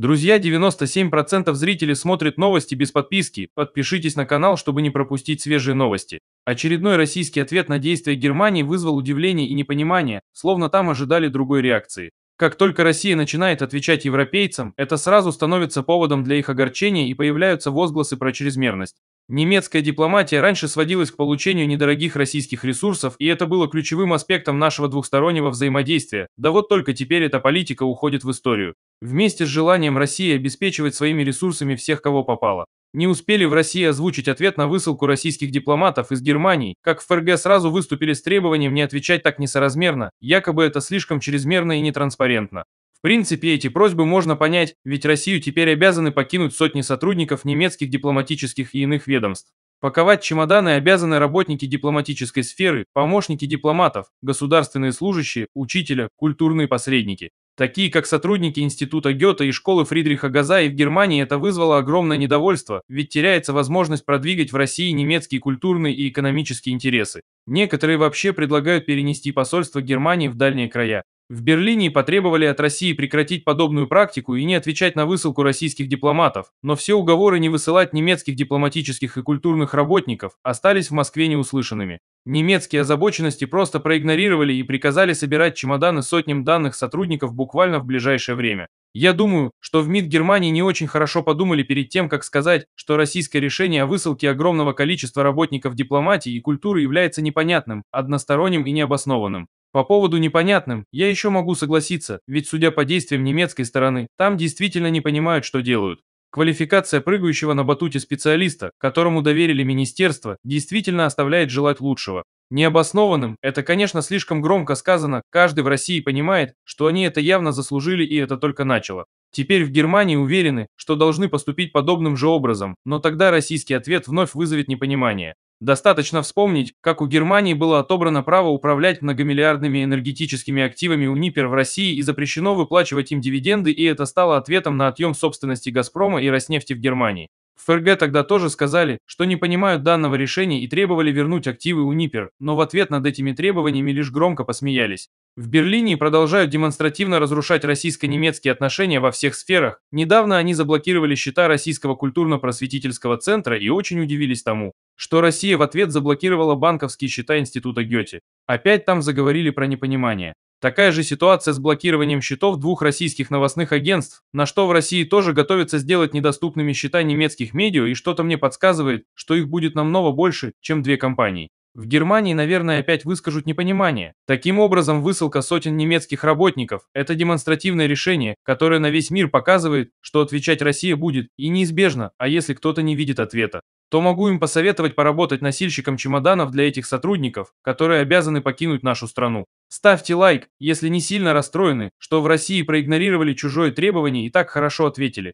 Друзья, 97% зрителей смотрят новости без подписки. Подпишитесь на канал, чтобы не пропустить свежие новости. Очередной российский ответ на действия Германии вызвал удивление и непонимание, словно там ожидали другой реакции. Как только Россия начинает отвечать европейцам, это сразу становится поводом для их огорчения и появляются возгласы про чрезмерность. Немецкая дипломатия раньше сводилась к получению недорогих российских ресурсов, и это было ключевым аспектом нашего двухстороннего взаимодействия. Да вот только теперь эта политика уходит в историю. Вместе с желанием России обеспечивать своими ресурсами всех, кого попало. Не успели в России озвучить ответ на высылку российских дипломатов из Германии, как в ФРГ сразу выступили с требованием не отвечать так несоразмерно, якобы это слишком чрезмерно и нетранспарентно. В принципе, эти просьбы можно понять, ведь Россию теперь обязаны покинуть сотни сотрудников немецких дипломатических и иных ведомств. Паковать чемоданы обязаны работники дипломатической сферы, помощники дипломатов, государственные служащие, учителя, культурные посредники. Такие, как сотрудники Института Гёта и школы Фридриха Газа и в Германии это вызвало огромное недовольство, ведь теряется возможность продвигать в России немецкие культурные и экономические интересы. Некоторые вообще предлагают перенести посольство Германии в дальние края. В Берлине потребовали от России прекратить подобную практику и не отвечать на высылку российских дипломатов, но все уговоры не высылать немецких дипломатических и культурных работников остались в Москве неуслышанными. Немецкие озабоченности просто проигнорировали и приказали собирать чемоданы сотням данных сотрудников буквально в ближайшее время. Я думаю, что в МИД Германии не очень хорошо подумали перед тем, как сказать, что российское решение о высылке огромного количества работников дипломатии и культуры является непонятным, односторонним и необоснованным. По поводу непонятным, я еще могу согласиться, ведь судя по действиям немецкой стороны, там действительно не понимают, что делают. Квалификация прыгающего на батуте специалиста, которому доверили министерство, действительно оставляет желать лучшего. Необоснованным, это, конечно, слишком громко сказано, каждый в России понимает, что они это явно заслужили и это только начало. Теперь в Германии уверены, что должны поступить подобным же образом, но тогда российский ответ вновь вызовет непонимание. Достаточно вспомнить, как у Германии было отобрано право управлять многомиллиардными энергетическими активами у НИПЕР в России и запрещено выплачивать им дивиденды, и это стало ответом на отъем собственности «Газпрома» и «Роснефти» в Германии. В ФРГ тогда тоже сказали, что не понимают данного решения и требовали вернуть активы у НИПЕР, но в ответ над этими требованиями лишь громко посмеялись. В Берлине продолжают демонстративно разрушать российско-немецкие отношения во всех сферах. Недавно они заблокировали счета Российского культурно-просветительского центра и очень удивились тому что Россия в ответ заблокировала банковские счета Института Гёте. Опять там заговорили про непонимание. Такая же ситуация с блокированием счетов двух российских новостных агентств, на что в России тоже готовятся сделать недоступными счета немецких медиа, и что-то мне подсказывает, что их будет намного больше, чем две компании. В Германии, наверное, опять выскажут непонимание. Таким образом, высылка сотен немецких работников – это демонстративное решение, которое на весь мир показывает, что отвечать Россия будет, и неизбежно, а если кто-то не видит ответа то могу им посоветовать поработать носильщиком чемоданов для этих сотрудников, которые обязаны покинуть нашу страну. Ставьте лайк, если не сильно расстроены, что в России проигнорировали чужое требование и так хорошо ответили.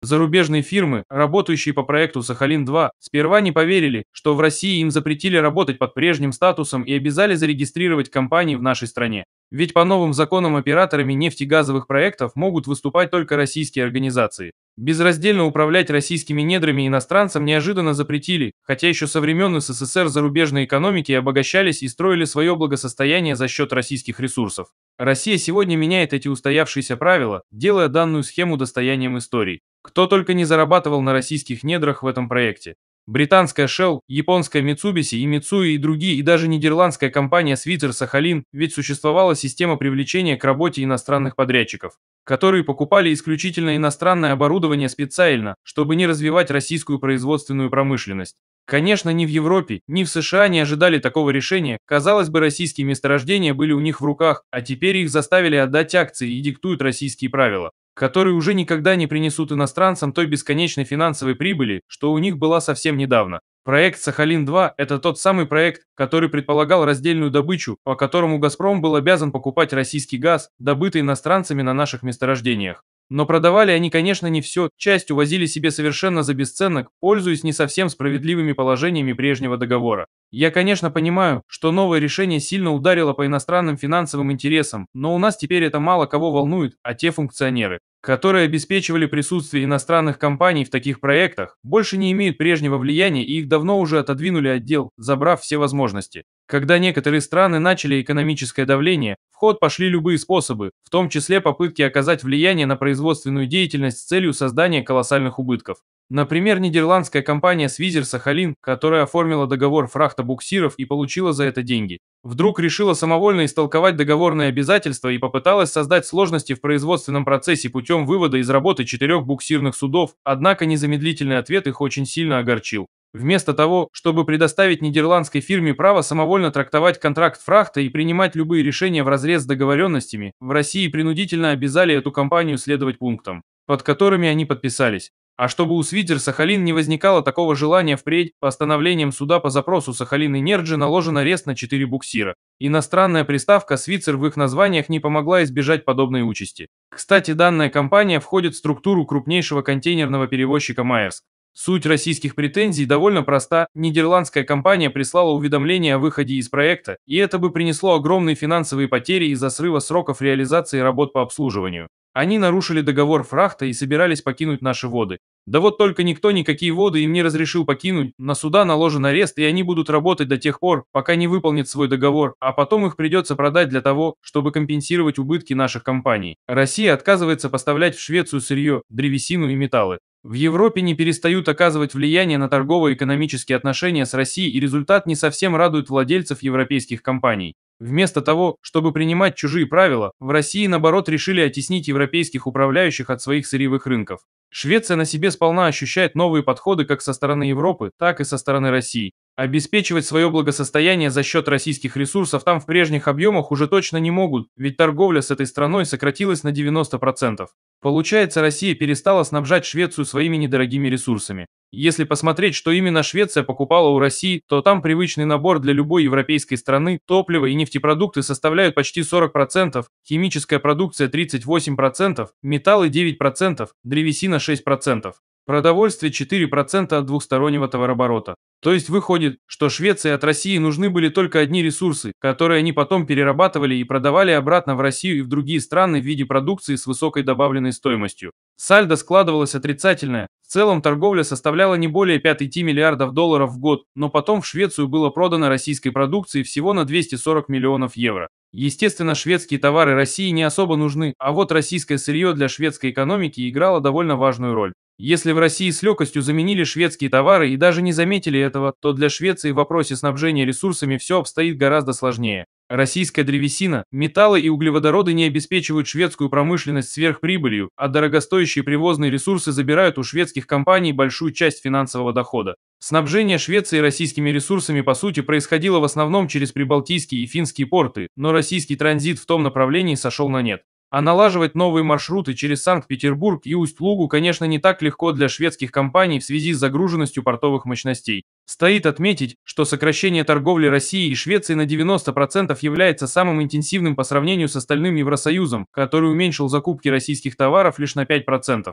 Зарубежные фирмы, работающие по проекту «Сахалин-2», сперва не поверили, что в России им запретили работать под прежним статусом и обязали зарегистрировать компании в нашей стране. Ведь по новым законам операторами нефтегазовых проектов могут выступать только российские организации. Безраздельно управлять российскими недрами иностранцам неожиданно запретили, хотя еще со времен СССР зарубежные экономики обогащались и строили свое благосостояние за счет российских ресурсов. Россия сегодня меняет эти устоявшиеся правила, делая данную схему достоянием истории. Кто только не зарабатывал на российских недрах в этом проекте. Британская Shell, японская Mitsubishi и Mitsui и другие, и даже нидерландская компания switzer Сахалин, ведь существовала система привлечения к работе иностранных подрядчиков, которые покупали исключительно иностранное оборудование специально, чтобы не развивать российскую производственную промышленность. Конечно, ни в Европе, ни в США не ожидали такого решения. Казалось бы, российские месторождения были у них в руках, а теперь их заставили отдать акции и диктуют российские правила, которые уже никогда не принесут иностранцам той бесконечной финансовой прибыли, что у них была совсем недавно. Проект «Сахалин-2» – это тот самый проект, который предполагал раздельную добычу, по которому «Газпром» был обязан покупать российский газ, добытый иностранцами на наших месторождениях. Но продавали они, конечно, не все, часть увозили себе совершенно за бесценок, пользуясь не совсем справедливыми положениями прежнего договора. Я, конечно, понимаю, что новое решение сильно ударило по иностранным финансовым интересам, но у нас теперь это мало кого волнует, а те функционеры, которые обеспечивали присутствие иностранных компаний в таких проектах, больше не имеют прежнего влияния и их давно уже отодвинули отдел, забрав все возможности. Когда некоторые страны начали экономическое давление, ход пошли любые способы, в том числе попытки оказать влияние на производственную деятельность с целью создания колоссальных убытков. Например, нидерландская компания Свизер Сахалин, которая оформила договор фрахта буксиров и получила за это деньги, вдруг решила самовольно истолковать договорные обязательства и попыталась создать сложности в производственном процессе путем вывода из работы четырех буксирных судов, однако незамедлительный ответ их очень сильно огорчил. Вместо того, чтобы предоставить нидерландской фирме право самовольно трактовать контракт фрахта и принимать любые решения вразрез с договоренностями, в России принудительно обязали эту компанию следовать пунктам, под которыми они подписались. А чтобы у Свитер Сахалин не возникало такого желания впредь, постановлением суда по запросу Сахалин и Нерджи наложен арест на 4 буксира. Иностранная приставка Свитер в их названиях не помогла избежать подобной участи. Кстати, данная компания входит в структуру крупнейшего контейнерного перевозчика «Майерск». Суть российских претензий довольно проста. Нидерландская компания прислала уведомление о выходе из проекта, и это бы принесло огромные финансовые потери из-за срыва сроков реализации работ по обслуживанию. Они нарушили договор фрахта и собирались покинуть наши воды. Да вот только никто никакие воды им не разрешил покинуть, на суда наложен арест, и они будут работать до тех пор, пока не выполнят свой договор, а потом их придется продать для того, чтобы компенсировать убытки наших компаний. Россия отказывается поставлять в Швецию сырье, древесину и металлы. В Европе не перестают оказывать влияние на торгово-экономические отношения с Россией и результат не совсем радует владельцев европейских компаний. Вместо того, чтобы принимать чужие правила, в России наоборот решили оттеснить европейских управляющих от своих сырьевых рынков. Швеция на себе сполна ощущает новые подходы как со стороны Европы, так и со стороны России. Обеспечивать свое благосостояние за счет российских ресурсов там в прежних объемах уже точно не могут, ведь торговля с этой страной сократилась на 90%. Получается, Россия перестала снабжать Швецию своими недорогими ресурсами. Если посмотреть, что именно Швеция покупала у России, то там привычный набор для любой европейской страны, топливо и нефтепродукты составляют почти 40%, химическая продукция 38%, металлы 9%, древесина 6%. Продовольствие 4% от двухстороннего товарооборота. То есть выходит, что Швеции от России нужны были только одни ресурсы, которые они потом перерабатывали и продавали обратно в Россию и в другие страны в виде продукции с высокой добавленной стоимостью. Сальдо складывалось отрицательное. В целом торговля составляла не более 5,5 миллиардов долларов в год, но потом в Швецию было продано российской продукции всего на 240 миллионов евро. Естественно, шведские товары России не особо нужны, а вот российское сырье для шведской экономики играло довольно важную роль. Если в России с легкостью заменили шведские товары и даже не заметили этого, то для Швеции в вопросе снабжения ресурсами все обстоит гораздо сложнее. Российская древесина, металлы и углеводороды не обеспечивают шведскую промышленность сверхприбылью, а дорогостоящие привозные ресурсы забирают у шведских компаний большую часть финансового дохода. Снабжение Швеции российскими ресурсами по сути происходило в основном через прибалтийские и финские порты, но российский транзит в том направлении сошел на нет. А налаживать новые маршруты через Санкт-Петербург и Усть-Лугу, конечно, не так легко для шведских компаний в связи с загруженностью портовых мощностей. Стоит отметить, что сокращение торговли России и Швеции на 90% является самым интенсивным по сравнению с остальным Евросоюзом, который уменьшил закупки российских товаров лишь на 5%.